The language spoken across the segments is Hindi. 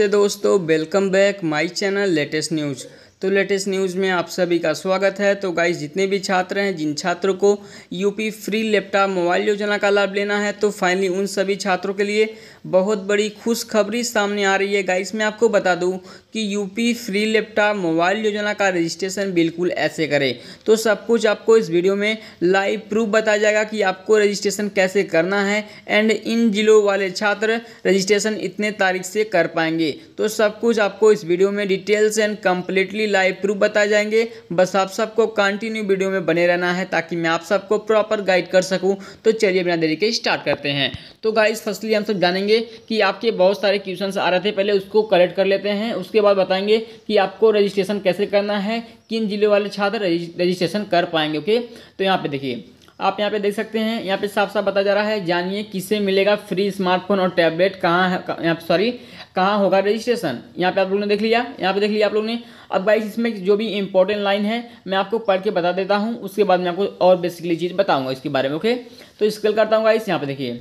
नमस्ते दोस्तों welcome back my channel latest news तो लेटेस्ट न्यूज़ में आप सभी का स्वागत है तो गाइस जितने भी छात्र हैं जिन छात्रों को यूपी फ्री लैपटॉप मोबाइल योजना का लाभ लेना है तो फाइनली उन सभी छात्रों के लिए बहुत बड़ी खुशखबरी सामने आ रही है गाइस मैं आपको बता दूं कि यूपी फ्री लैपटॉप मोबाइल योजना का रजिस्ट्रेशन बिल्कुल ऐसे करें तो सब कुछ आपको इस वीडियो में लाइव प्रूफ बताया जाएगा कि आपको रजिस्ट्रेशन कैसे करना है एंड इन जिलों वाले छात्र रजिस्ट्रेशन इतने तारीख से कर पाएंगे तो सब कुछ आपको इस वीडियो में details and completely daily live proof बताए जाएंगे बस आप सबको कंटिन्यू वीडियो में बने रहना है ताकि मैं आप सबको प्रॉपर गाइड कर सकूं तो चलिए बिना देरी के स्टार्ट करते हैं तो गाइज फर्स्टली हम सब जानेंगे कि आपके बहुत सारे क्वेश्चन आ रहे थे पहले उसको कलेक्ट कर लेते हैं उसके बाद बताएंगे कि आपको रजिस्ट्रेशन कैसे करना है किन जिले वाले छात्र रजिस्ट्रेशन कर पाएंगे ओके तो यहाँ पर देखिए आप यहाँ पे देख सकते हैं यहाँ पे साफ साफ बता जा रहा है जानिए किसे मिलेगा फ्री स्मार्टफोन और टैबलेट कहाँ है यहाँ सॉरी कहाँ होगा रजिस्ट्रेशन यहाँ पे आप लोगों ने देख लिया यहाँ पे देख लिया आप लोगों ने अब गाइस इसमें जो भी इंपॉर्टेंट लाइन है मैं आपको पढ़ के बता देता हूँ उसके बाद मैं आपको और बेसिकली चीज़ बताऊँगा इसके बारे में ओके तो स्कल करता हूँ गाइस यहाँ पर देखिए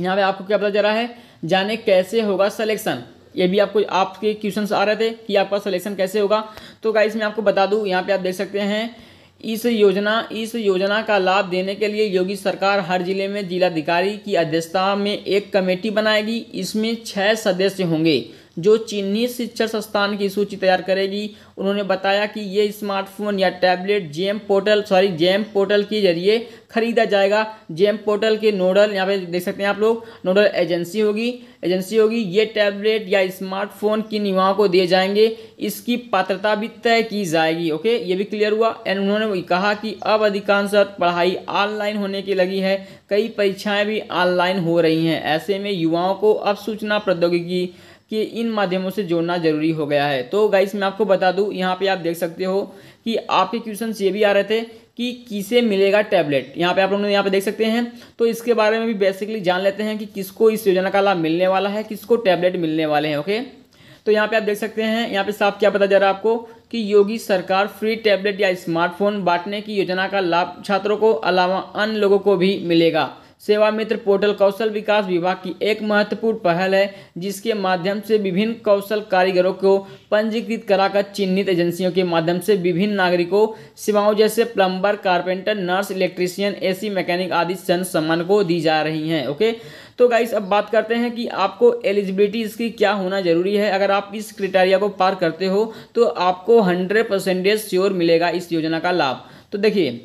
यहाँ पर आपको क्या बताया जा रहा है जाने कैसे होगा सलेक्शन ये भी आपको आपके क्वेश्चन आ रहे थे कि आपका सलेक्शन कैसे होगा तो गाइस मैं आपको बता दूँ यहाँ पे आप देख सकते हैं इस योजना इस योजना का लाभ देने के लिए योगी सरकार हर जिले में जिलाधिकारी की अध्यक्षता में एक कमेटी बनाएगी इसमें छः सदस्य होंगे जो चीनी शिक्षण संस्थान की सूची तैयार करेगी उन्होंने बताया कि ये स्मार्टफोन या tablet GeM portal sorry GeM portal के जरिए खरीदा जाएगा जेम पोर्टल के नोडल यहाँ पे देख सकते हैं आप लोग नोडल एजेंसी होगी एजेंसी होगी ये टैबलेट या स्मार्टफोन किन युवाओं को दिए जाएंगे इसकी पात्रता भी तय की जाएगी ओके ये भी क्लियर हुआ एंड उन्होंने कहा कि अब अधिकांश पढ़ाई ऑनलाइन होने की लगी है कई परीक्षाएं भी ऑनलाइन हो रही हैं ऐसे में युवाओं को अब सूचना प्रौद्योगिकी कि इन माध्यमों से जोड़ना जरूरी हो गया है तो गाइस मैं आपको बता दूं यहाँ पे आप देख सकते हो कि आपके क्वेश्चन ये भी आ रहे थे कि किसे मिलेगा टैबलेट यहाँ पे आप लोग यहाँ पे देख सकते हैं तो इसके बारे में भी बेसिकली जान लेते हैं कि किसको इस योजना का लाभ मिलने वाला है किसको टैबलेट मिलने वाले हैं ओके तो यहाँ पे आप देख सकते हैं यहाँ पे साफ क्या पता जा रहा है आपको कि योगी सरकार फ्री टैबलेट या स्मार्टफोन बांटने की योजना का लाभ छात्रों को अलावा अन्य लोगों को भी मिलेगा सेवा मित्र पोर्टल कौशल विकास विभाग की एक महत्वपूर्ण पहल है जिसके माध्यम से विभिन्न कौशल कारीगरों को पंजीकृत कराकर चिन्हित एजेंसियों के माध्यम से विभिन्न नागरिकों सेवाओं जैसे plumber carpenter nurse electrician a mechanic आदि सन सम्मान को दी जा रही हैं ओके तो गाइस अब बात करते हैं कि आपको एलिजिबिलिटी इसकी क्या होना जरूरी है अगर आप इस क्रिटेरिया को पार करते हो तो आपको हंड्रेड परसेंटेज श्योर मिलेगा इस योजना का लाभ तो देखिए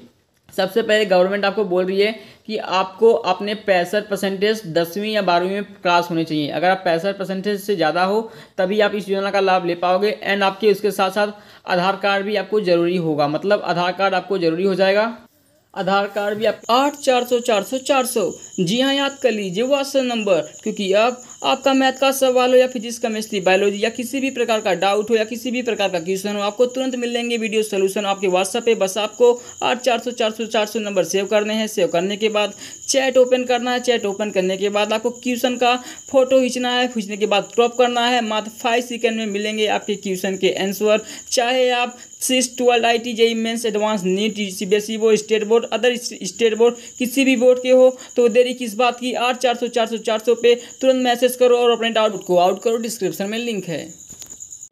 सबसे पहले गवर्नमेंट आपको बोल रही है कि आपको अपने पैंसठ परसेंटेज दसवीं या बारहवीं में पास होने चाहिए अगर आप पैंसठ परसेंटेज से ज़्यादा हो तभी आप इस योजना का लाभ ले पाओगे एंड आपके उसके साथ साथ आधार कार्ड भी आपको ज़रूरी होगा मतलब आधार कार्ड आपको ज़रूरी हो जाएगा आधार कार्ड भी आप आठ चार सौ चार सौ चार सौ जी हाँ याद कर लीजिए व्हाट्सएप नंबर क्योंकि अब आपका मैथ का सवाल हो या फिजिक्स केमिस्ट्री बायोलॉजी या किसी भी प्रकार का डाउट हो या किसी भी प्रकार का क्वेश्चन हो आपको तुरंत मिलेंगे वीडियो सोल्यूशन आपके व्हाट्सएप पे बस आपको आठ चार सौ चार सौ चार सौ नंबर सेव करने हैं सेव करने के बाद चैट ओपन करना है चैट ओपन करने के बाद आपको क्वेश्चन का फोटो खींचना है खींचने के बाद क्रॉप करना है मात्र फाइव सेकेंड में मिलेंगे आपके क्वेश्चन के आंसर चाहे आप six twelfth I T JEE mains advance NEET C B S E board state board other state board किसी भी बोर्ड के हो तो देरी किस बात की आठ चार सौ चार सौ चार सौ पे तुरंत मैसेज करो और अपने डाउट को आउट करो डिस्क्रिप्शन में लिंक है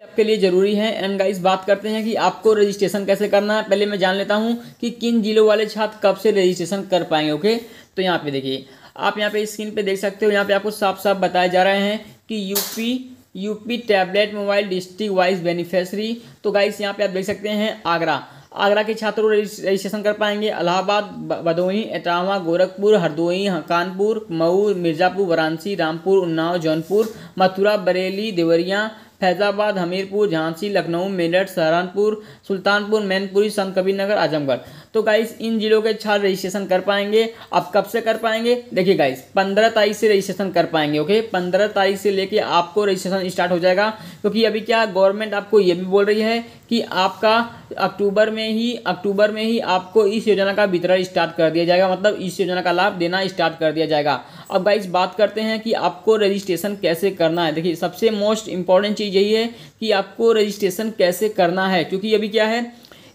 आपके लिए ज़रूरी है एंड गाइस बात करते हैं कि आपको रजिस्ट्रेशन कैसे करना है पहले मैं जान लेता हूँ कि किन जिलों वाले छात्र कब से रजिस्ट्रेशन कर पाएंगे ओके तो यहाँ पे देखिए आप यहाँ पे स्क्रीन पे देख सकते हो यहाँ पे आपको साफ साफ बताया जा रहा है कि UP UP tablet mobile district wise beneficiary तो गाइस यहाँ पे आप देख सकते हैं आगरा आगरा के छात्रों रजिस्ट्रेशन कर पाएंगे अलाहाबाद भदोही एटावा गोरखपुर हरदोई कानपुर मऊ मिर्ज़ापुर वाराणसी रामपुर उन्नाव जौनपुर मथुरा बरेली देवरिया फैज़ाबाद हमीरपुर झांसी लखनऊ मेरठ सहारनपुर सुल्तानपुर मैनपुरी संत कबीरनगर आजमगढ़ तो गाइस इन जिलों के छात्र रजिस्ट्रेशन कर पाएंगे आप कब से कर पाएंगे देखिए गाइस पंद्रह तारीख से रजिस्ट्रेशन कर पाएंगे ओके पंद्रह तारीख से लेके आपको रजिस्ट्रेशन स्टार्ट हो जाएगा क्योंकि तो अभी क्या गवर्नमेंट आपको ये भी बोल रही है कि आपका अक्टूबर में ही अक्टूबर में ही आपको इस योजना का वितरण स्टार्ट कर दिया जाएगा मतलब इस योजना का लाभ देना स्टार्ट कर दिया जाएगा अब गाइज बात करते हैं कि आपको रजिस्ट्रेशन कैसे करना है देखिए सबसे मोस्ट इंपॉर्टेंट चीज़ यही है कि आपको रजिस्ट्रेशन कैसे करना है क्योंकि अभी क्या है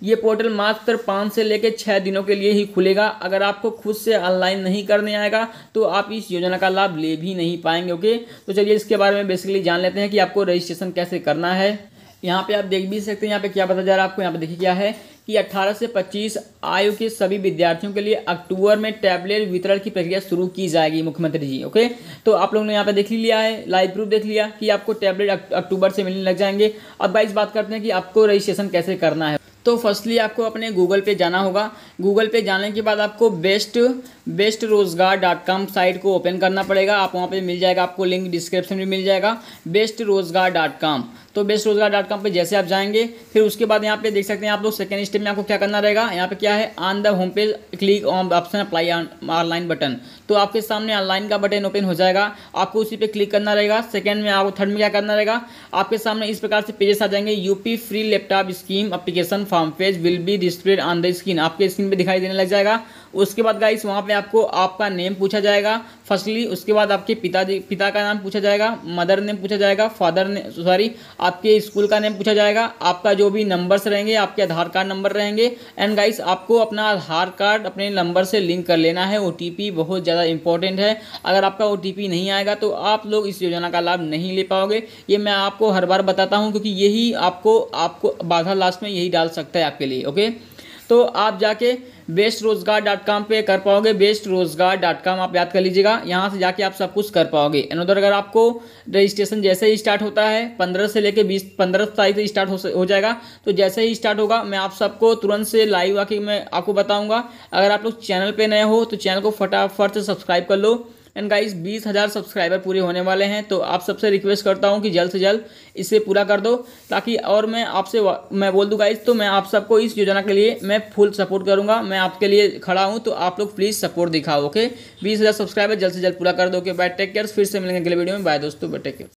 ये पोर्टल मात्र पाँच से लेकर छः दिनों के लिए ही खुलेगा अगर आपको खुद से ऑनलाइन नहीं करने आएगा तो आप इस योजना का लाभ ले भी नहीं पाएंगे ओके तो चलिए इसके बारे में बेसिकली जान लेते हैं कि आपको रजिस्ट्रेशन कैसे करना है यहाँ पे आप देख भी सकते हैं यहाँ पे क्या बताया जा रहा है आपको यहाँ पे देखिए क्या है कि 18 से 25 आयु के सभी विद्यार्थियों के लिए अक्टूबर में टैबलेट वितरण की प्रक्रिया शुरू की जाएगी मुख्यमंत्री जी ओके तो आप लोगों ने यहाँ पे देख लिया है लाइव प्रूफ देख लिया कि आपको टैबलेट अक्टूबर से मिलने लग जाएंगे अब बाईस बात करते हैं कि आपको रजिस्ट्रेशन कैसे करना है तो फर्स्टली आपको अपने गूगल पे जाना होगा गूगल पे जाने के बाद आपको best best Rozgar dot com site को ओपन करना पड़ेगा आप वहाँ पे मिल जाएगा आपको लिंक डिस्क्रिप्शन में मिल जाएगा बेस्ट रोज़गार डॉट कॉम तो बेस्ट रोज़गार डॉट कॉम पर जैसे आप जाएंगे फिर उसके बाद यहाँ पे देख सकते हैं आप लोग सेकेंड स्टेप में आपको क्या करना रहेगा यहाँ पे क्या है on the home page click on option apply online button तो आपके सामने ऑनलाइन का बटन ओपन हो जाएगा आपको उसी पर क्लिक करना रहेगा सेकेंड में आपको थर्ड में क्या करना रहेगा आपके सामने इस प्रकार से पेजेस आ जाएंगे UP free laptop scheme application form page will be displayed on the screen आपके स्क्रीन स्क्रीन पे दिखाई देने लग जाएगा उसके बाद गाइस वहाँ पे आपको आपका नेम पूछा जाएगा फर्स्टली उसके बाद आपके पिताजी पिता का नाम पूछा जाएगा मदर नेम पूछा जाएगा फादर ने सॉरी आपके स्कूल का नेम पूछा जाएगा आपका जो भी नंबर्स रहेंगे आपके आधार कार्ड नंबर रहेंगे एंड गाइस आपको अपना आधार कार्ड अपने नंबर से लिंक कर लेना है ओ बहुत ज़्यादा इंपॉर्टेंट है अगर आपका ओ नहीं आएगा तो आप लोग इस योजना का लाभ नहीं ले पाओगे ये मैं आपको हर बार बताता हूँ क्योंकि यही आपको आपको बाधा लास्ट में यही डाल सकता है आपके लिए ओके तो आप जाके बेस्ट रोजगार डॉट कॉम पर कर पाओगे बेस्ट रोजगार डॉट कॉम आप याद कर लीजिएगा यहाँ से जाके आप सब कुछ कर पाओगे एनोदर अगर आपको रजिस्ट्रेशन जैसे ही स्टार्ट होता है पंद्रह से लेकर बीस पंद्रह तारीख से स्टार्ट हो, हो जाएगा तो जैसे ही स्टार्ट होगा मैं आप सबको तुरंत से लाइव आके मैं आपको बताऊँगा अगर आप लोग चैनल पर नए हो तो चैनल को फटाफट से सब्सक्राइब कर लो एंड गाइस बीस हज़ार सब्सक्राइबर पूरे होने वाले हैं तो आप सबसे रिक्वेस्ट करता हूँ कि जल्द से जल्द इसे पूरा कर दो ताकि और मैं आपसे मैं बोल दूं गाइस तो मैं आप सबको इस योजना के लिए मैं फुल सपोर्ट करूँगा मैं आपके लिए खड़ा हूँ तो आप लोग प्लीज़ सपोर्ट दिखाओ ओके बीस हज़ार सब्सक्राइबर जल्द से जल्द पूरा कर दो ओके बाय टेक केयर फिर से मिलेंगे अगले वीडियो में बाय दोस्तों बाय टेक केयर